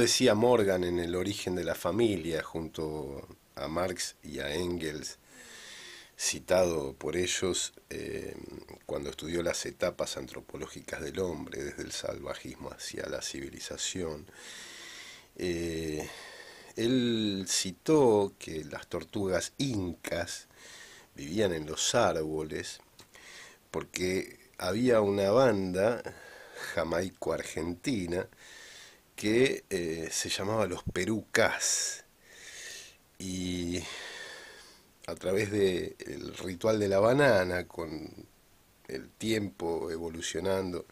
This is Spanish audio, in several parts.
decía Morgan en El origen de la familia, junto a Marx y a Engels, citado por ellos eh, cuando estudió las etapas antropológicas del hombre, desde el salvajismo hacia la civilización, eh, él citó que las tortugas incas vivían en los árboles porque había una banda jamaico-argentina que eh, se llamaba Los Perucas. Y a través del ritual de la banana, con el tiempo evolucionando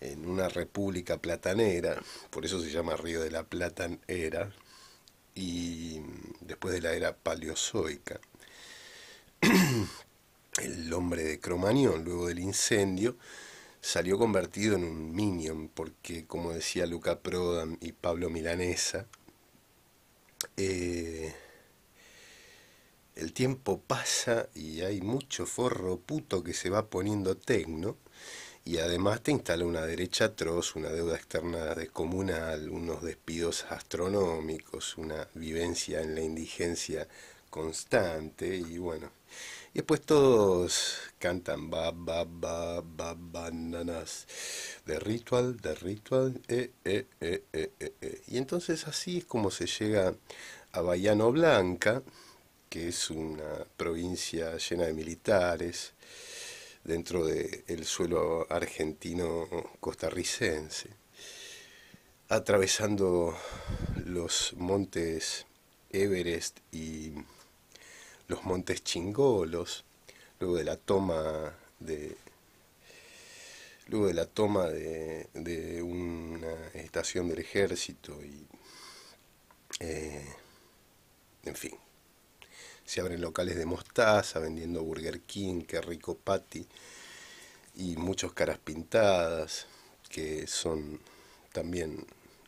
en una república platanera, por eso se llama Río de la Platanera, y después de la era paleozoica, el hombre de Cromañón, luego del incendio, salió convertido en un minion, porque como decía Luca Prodan y Pablo Milanesa, eh, el tiempo pasa y hay mucho forro puto que se va poniendo tecno y además te instala una derecha atroz, una deuda externa descomunal, unos despidos astronómicos, una vivencia en la indigencia constante y bueno, y después todos cantan ba, ba, ba, ba, bananas. De ritual, de ritual, eh, eh, eh, eh, Y entonces así es como se llega a Bayano Blanca, que es una provincia llena de militares dentro del suelo argentino costarricense, atravesando los montes Everest y los montes chingolos, luego de la toma de luego de la toma de, de una estación del ejército y eh, en fin se abren locales de mostaza vendiendo Burger King, que rico patty y muchos caras pintadas que son también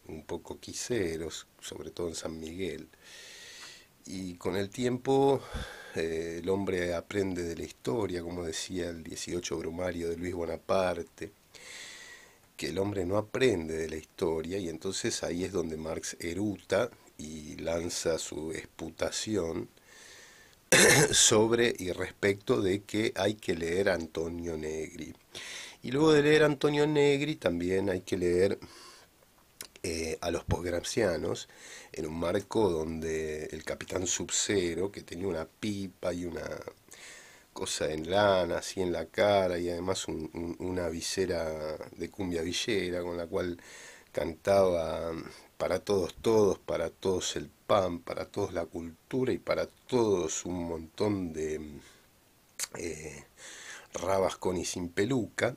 un poco quiseros, sobre todo en San Miguel y con el tiempo eh, el hombre aprende de la historia, como decía el 18 Brumario de Luis Bonaparte, que el hombre no aprende de la historia y entonces ahí es donde Marx eruta y lanza su exputación sobre y respecto de que hay que leer a Antonio Negri. Y luego de leer a Antonio Negri también hay que leer eh, a los posgramsianos en un marco donde el capitán Subcero, que tenía una pipa y una cosa en lana, así en la cara, y además una visera de cumbia villera con la cual cantaba para todos todos, para todos el pan, para todos la cultura y para todos un montón de eh, rabas con y sin peluca.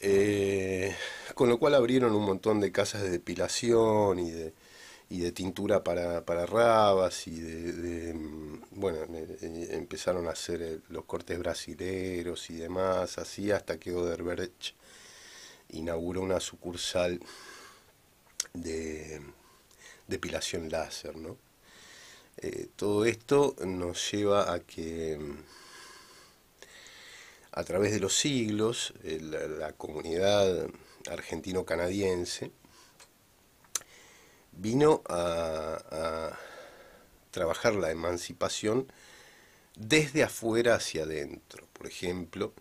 Eh, con lo cual abrieron un montón de casas de depilación y de, tintura para, rabas y de, mm, bueno empezaron a hacer eh, los cortes brasileros y demás así hasta que Oderberg inauguró una sucursal de mm, depilación láser no eh, todo esto nos lleva a que mm, a través de los siglos, eh, la, comunidad argentino-canadiense vino a, trabajar la emancipación desde afuera hacia adentro. Por ejemplo,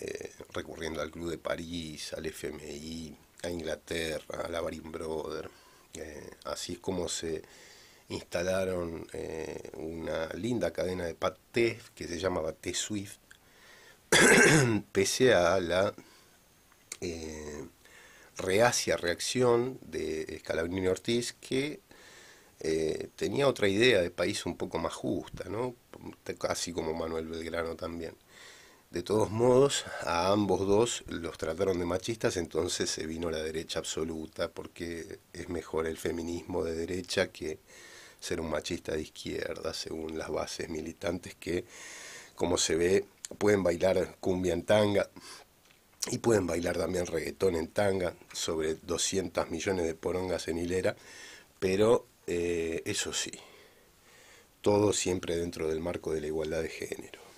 eh, recurriendo al Club de París, al FMI, a Inglaterra, a la Baring Brother. Eh, así es como se instalaron una linda cadena de patés que se llamaba t Swift, pese a la eh, reacia reacción de Scalabrini Ortiz, que eh, tenía otra idea de país un poco más justa, ¿no? casi como Manuel Belgrano también. De todos modos, a ambos dos los trataron de machistas, entonces se vino la derecha absoluta, porque es mejor el feminismo de derecha que ser un machista de izquierda, según las bases militantes que como se ve, pueden bailar cumbia en tanga y pueden bailar también reggaetón en tanga, sobre 200 millones de porongas en hilera, pero eh, eso sí, todo siempre dentro del marco de la igualdad de género.